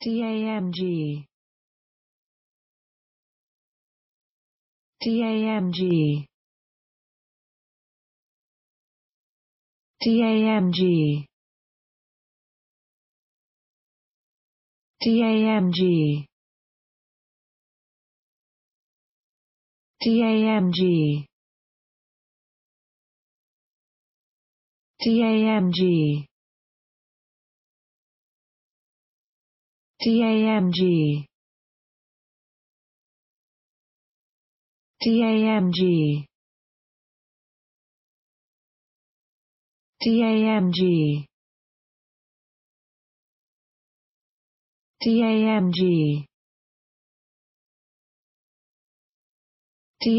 TAMG TAMG TAMG TAMG TAMG TAMG TAMG TAMG TAMG TAMG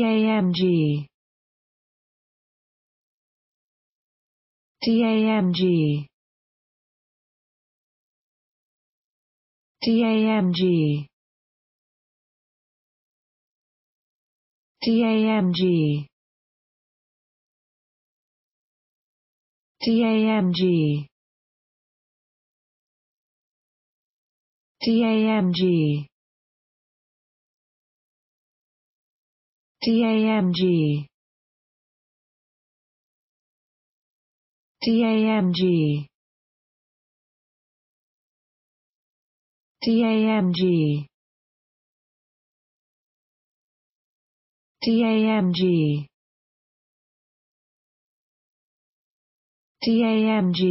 TAMG TAMG TAMG TAMG TAMG TAMG TAMG TAMG TAMG TAMG TAMG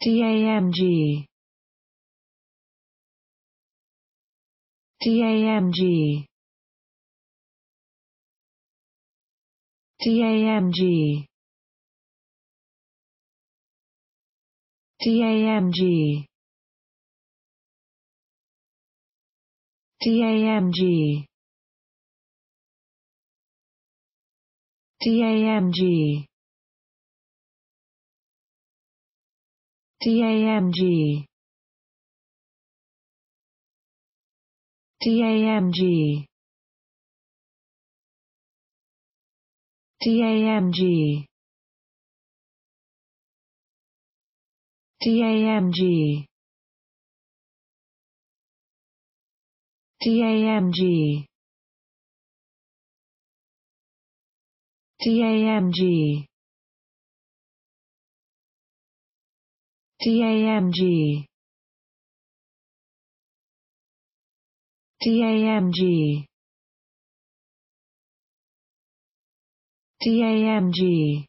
TAMG TAMG TAMG TAMG TAMG TAMG TAMG TAMG TAMG TAMG TAMG TAMG TAMG TAMG TAMG